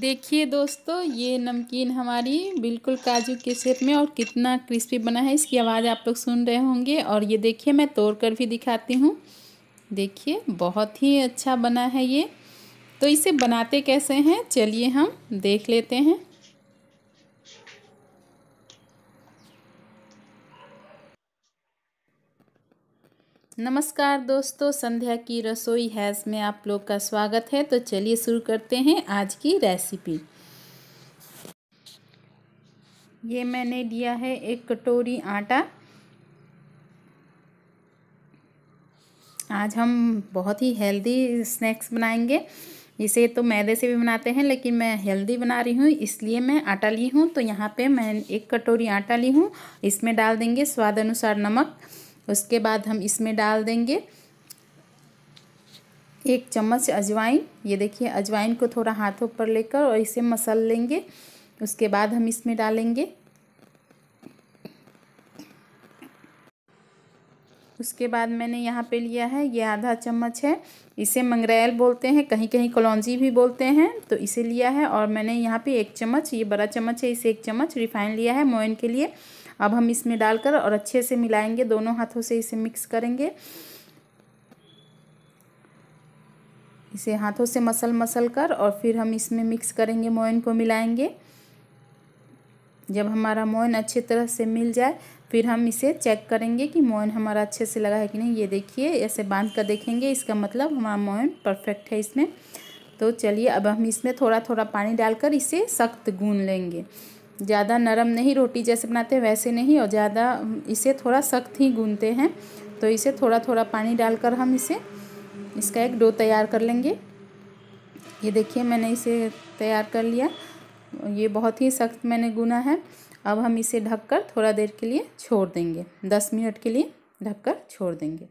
देखिए दोस्तों ये नमकीन हमारी बिल्कुल काजू के शेप में और कितना क्रिस्पी बना है इसकी आवाज़ आप लोग सुन रहे होंगे और ये देखिए मैं तोड़ कर भी दिखाती हूँ देखिए बहुत ही अच्छा बना है ये तो इसे बनाते कैसे हैं चलिए हम देख लेते हैं नमस्कार दोस्तों संध्या की रसोई हैज़ में आप लोग का स्वागत है तो चलिए शुरू करते हैं आज की रेसिपी ये मैंने लिया है एक कटोरी आटा आज हम बहुत ही हेल्दी स्नैक्स बनाएंगे इसे तो मैदे से भी बनाते हैं लेकिन मैं हेल्दी बना रही हूँ इसलिए मैं आटा ली हूँ तो यहाँ पे मैं एक कटोरी आटा ली हूँ इसमें डाल देंगे स्वाद अनुसार नमक उसके बाद हम इसमें डाल देंगे एक चम्मच अजवाइन ये देखिए अजवाइन को थोड़ा हाथों पर लेकर और इसे मसल लेंगे उसके बाद हम इसमें डालेंगे उसके बाद मैंने यहाँ पे लिया है ये आधा चम्मच है इसे मंगरेल बोलते हैं कहीं कहीं कलौजी भी बोलते हैं तो इसे लिया है और मैंने यहाँ पे एक चम्मच ये बड़ा चम्मच है इसे एक चम्मच रिफाइन लिया है मोइन के लिए अब हम इसमें डालकर और अच्छे से मिलाएंगे दोनों हाथों से इसे मिक्स करेंगे इसे हाथों से मसल मसल कर और फिर हम इसमें मिक्स करेंगे मोइन को मिलाएंगे जब हमारा मोइन अच्छे तरह से मिल जाए फिर हम इसे चेक करेंगे कि मोइन हमारा अच्छे से लगा है कि नहीं ये देखिए ऐसे बांध कर देखेंगे इसका मतलब हमारा मोइन परफेक्ट है इसमें तो चलिए अब हम इसमें थोड़ा थोड़ा पानी डालकर इसे सख्त गून लेंगे ज़्यादा नरम नहीं रोटी जैसे बनाते हैं वैसे नहीं और ज़्यादा इसे थोड़ा सख्त ही गूंदते हैं तो इसे थोड़ा थोड़ा पानी डालकर हम इसे इसका एक डो तैयार कर लेंगे ये देखिए मैंने इसे तैयार कर लिया ये बहुत ही सख्त मैंने गुना है अब हम इसे ढककर थोड़ा देर के लिए छोड़ देंगे दस मिनट के लिए ढककर छोड़ देंगे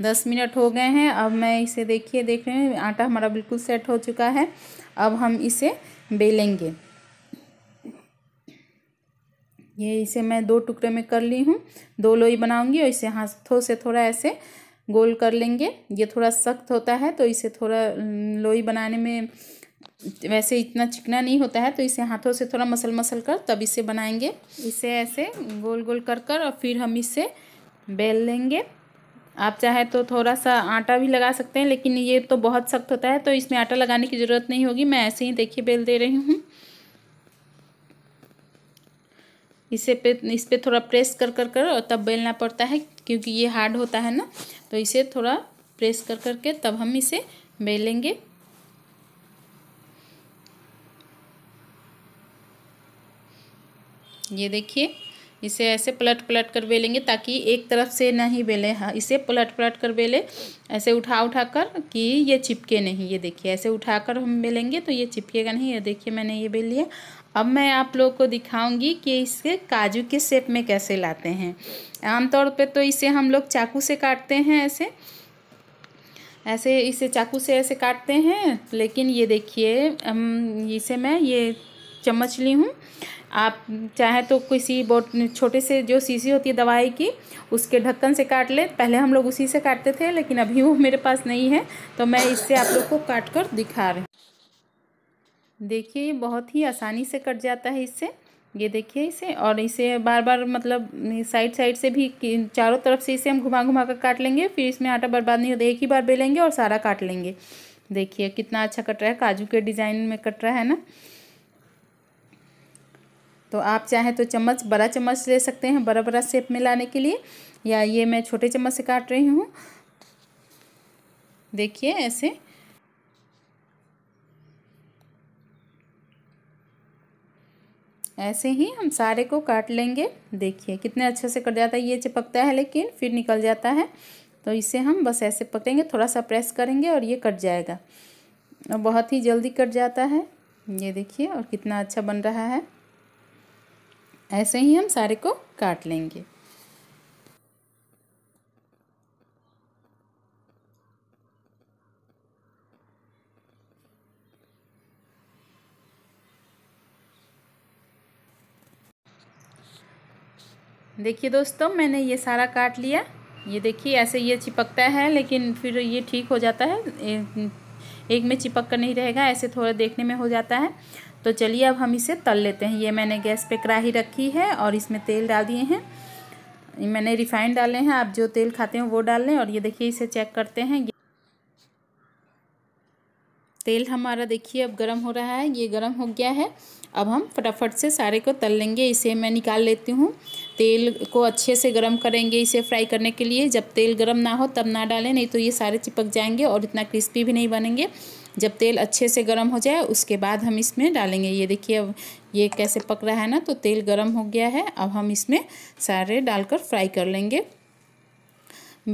दस मिनट हो गए हैं अब मैं इसे देखिए देख रहे हैं आटा हमारा बिल्कुल सेट हो चुका है अब हम इसे बेलेंगे ये इसे मैं दो टुकड़े में कर ली हूँ दो लोई बनाऊंगी और इसे हाथों से थोड़ा ऐसे गोल कर लेंगे ये थोड़ा सख्त होता है तो इसे थोड़ा लोई बनाने में वैसे इतना चिकना नहीं होता है तो इसे हाथों से थोड़ा मसल मसल कर तब इसे बनाएंगे इसे ऐसे गोल गोल कर कर और फिर हम इसे बेल लेंगे आप चाहे तो थोड़ा सा आटा भी लगा सकते हैं लेकिन ये तो बहुत सख्त होता है तो इसमें आटा लगाने की ज़रूरत नहीं होगी मैं ऐसे ही देखिए बेल दे रही हूँ इसे पे इस पर थोड़ा प्रेस कर कर कर और तब बेलना पड़ता है क्योंकि ये हार्ड होता है ना तो इसे थोड़ा प्रेस कर कर के तब हम इसे बेलेंगे ये देखिए इसे ऐसे पलट पलट कर बेलेंगे ताकि एक तरफ से नहीं बेलें हाँ इसे पलट पलट कर बेलें ऐसे उठा उठा कर कि ये चिपके नहीं ये देखिए ऐसे उठा कर हम बेलेंगे तो ये चिपकेगा नहीं ये देखिए मैंने ये बेल लिया अब मैं आप लोग को दिखाऊंगी कि इसके काजू के शेप में कैसे लाते हैं आमतौर पर तो इसे हम लोग चाकू से काटते हैं ऐसे ऐसे इसे चाकू से ऐसे काटते हैं लेकिन ये देखिए इसे मैं ये चम्मच ली हूँ आप चाहे तो किसी बोट छोटे से जो सीसी होती है दवाई की उसके ढक्कन से काट ले पहले हम लोग उसी से काटते थे लेकिन अभी वो मेरे पास नहीं है तो मैं इससे आप लोग को काट कर दिखा रही देखिए ये बहुत ही आसानी से कट जाता है इससे ये देखिए इसे और इसे बार बार मतलब साइड साइड से भी चारों तरफ से इसे हम घुमा घुमा कर काट लेंगे फिर इसमें आटा बर्बाद नहीं होता एक ही बार बेलेंगे और सारा काट लेंगे देखिए कितना अच्छा कट रहा है काजू के डिज़ाइन में कट रहा है ना तो आप चाहे तो चम्मच बड़ा चम्मच ले सकते हैं बड़ा बड़ा शेप में लाने के लिए या ये मैं छोटे चम्मच से काट रही हूँ देखिए ऐसे ऐसे ही हम सारे को काट लेंगे देखिए कितने अच्छे से कट जाता है ये चिपकता है लेकिन फिर निकल जाता है तो इसे हम बस ऐसे पकड़ेंगे थोड़ा सा प्रेस करेंगे और ये कट जाएगा और बहुत ही जल्दी कट जाता है ये देखिए और कितना अच्छा बन रहा है ऐसे ही हम सारे को काट लेंगे देखिए दोस्तों मैंने ये सारा काट लिया ये देखिए ऐसे ये चिपकता है लेकिन फिर ये ठीक हो जाता है एक में चिपक कर नहीं रहेगा ऐसे थोड़ा देखने में हो जाता है तो चलिए अब हम इसे तल लेते हैं ये मैंने गैस पे कढ़ाही रखी है और इसमें तेल डाल दिए हैं मैंने रिफाइंड डाले हैं आप जो तेल खाते हैं वो डाल लें और ये देखिए इसे चेक करते हैं तेल हमारा देखिए अब गर्म हो रहा है ये गर्म हो गया है अब हम फटाफट से सारे को तल लेंगे इसे मैं निकाल लेती हूँ तेल को अच्छे से गर्म करेंगे इसे फ्राई करने के लिए जब तेल गर्म ना हो तब ना डालें नहीं तो ये सारे चिपक जाएंगे और इतना क्रिस्पी भी नहीं बनेंगे जब तेल अच्छे से गर्म हो जाए उसके बाद हम इसमें डालेंगे ये देखिए अब ये कैसे पक रहा है ना तो तेल गर्म हो गया है अब हम इसमें सारे डालकर फ्राई कर लेंगे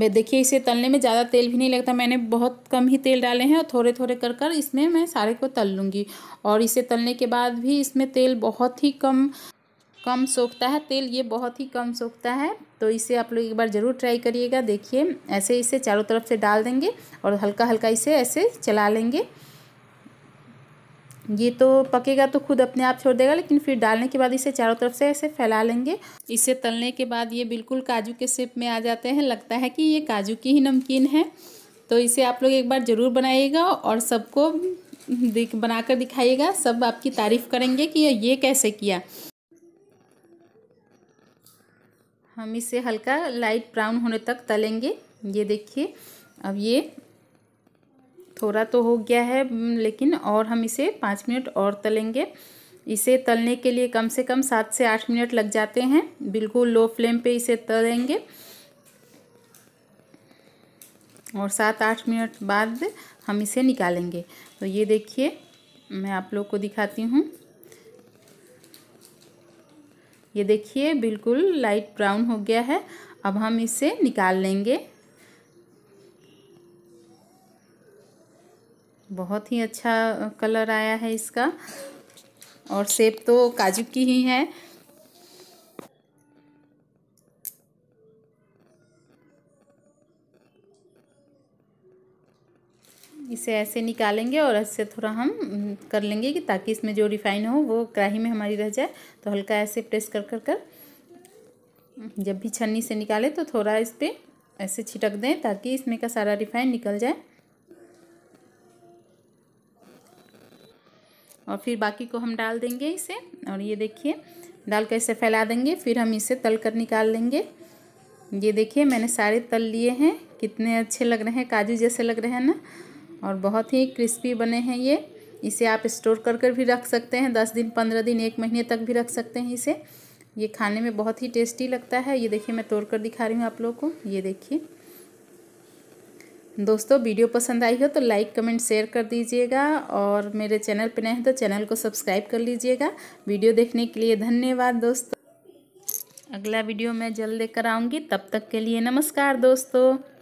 मैं देखिए इसे तलने में ज़्यादा तेल भी नहीं लगता मैंने बहुत कम ही तेल डाले हैं और थोड़े थोड़े कर कर इसमें मैं सारे को तल लूँगी और इसे तलने के बाद भी इसमें तेल बहुत ही कम कम सोखता है तेल ये बहुत ही कम सोखता है तो इसे आप लोग एक बार ज़रूर ट्राई करिएगा देखिए ऐसे इसे चारों तरफ से डाल देंगे और हल्का हल्का इसे ऐसे चला लेंगे ये तो पकेगा तो खुद अपने आप छोड़ देगा लेकिन फिर डालने के बाद इसे चारों तरफ से ऐसे फैला लेंगे इसे तलने के बाद ये बिल्कुल काजू के शेप में आ जाते हैं लगता है कि ये काजू की ही नमकीन है तो इसे आप लोग एक बार ज़रूर बनाइएगा और सबको बनाकर दिखाइएगा सब आपकी तारीफ़ करेंगे कि ये कैसे किया हम इसे हल्का लाइट ब्राउन होने तक तलेंगे ये देखिए अब ये थोड़ा तो हो गया है लेकिन और हम इसे पाँच मिनट और तलेंगे इसे तलने के लिए कम से कम सात से आठ मिनट लग जाते हैं बिल्कुल लो फ्लेम पे इसे तलेंगे और सात आठ मिनट बाद हम इसे निकालेंगे तो ये देखिए मैं आप लोग को दिखाती हूँ ये देखिए बिल्कुल लाइट ब्राउन हो गया है अब हम इसे निकाल लेंगे बहुत ही अच्छा कलर आया है इसका और सेब तो काजू की ही है इसे ऐसे निकालेंगे और ऐसे थोड़ा हम कर लेंगे कि ताकि इसमें जो रिफाइन हो वो कढ़ाई में हमारी रह जाए तो हल्का ऐसे प्रेस कर कर कर जब भी छन्नी से निकाले तो थोड़ा इस पर ऐसे छिटक दें ताकि इसमें का सारा रिफाइन निकल जाए और फिर बाकी को हम डाल देंगे इसे और ये देखिए डाल कर इसे फैला देंगे फिर हम इसे तल कर निकाल लेंगे ये देखिए मैंने सारे तल लिए हैं कितने अच्छे लग रहे हैं काजू जैसे लग रहे हैं ना और बहुत ही क्रिस्पी बने हैं ये इसे आप स्टोर कर कर भी रख सकते हैं दस दिन पंद्रह दिन एक महीने तक भी रख सकते हैं इसे ये खाने में बहुत ही टेस्टी लगता है ये देखिए मैं तोड़ कर दिखा रही हूँ आप लोगों को ये देखिए दोस्तों वीडियो पसंद आई हो तो लाइक कमेंट शेयर कर दीजिएगा और मेरे चैनल पर नए हैं तो चैनल को सब्सक्राइब कर लीजिएगा वीडियो देखने के लिए धन्यवाद दोस्तों अगला वीडियो मैं जल्द लेकर आऊँगी तब तक के लिए नमस्कार दोस्तों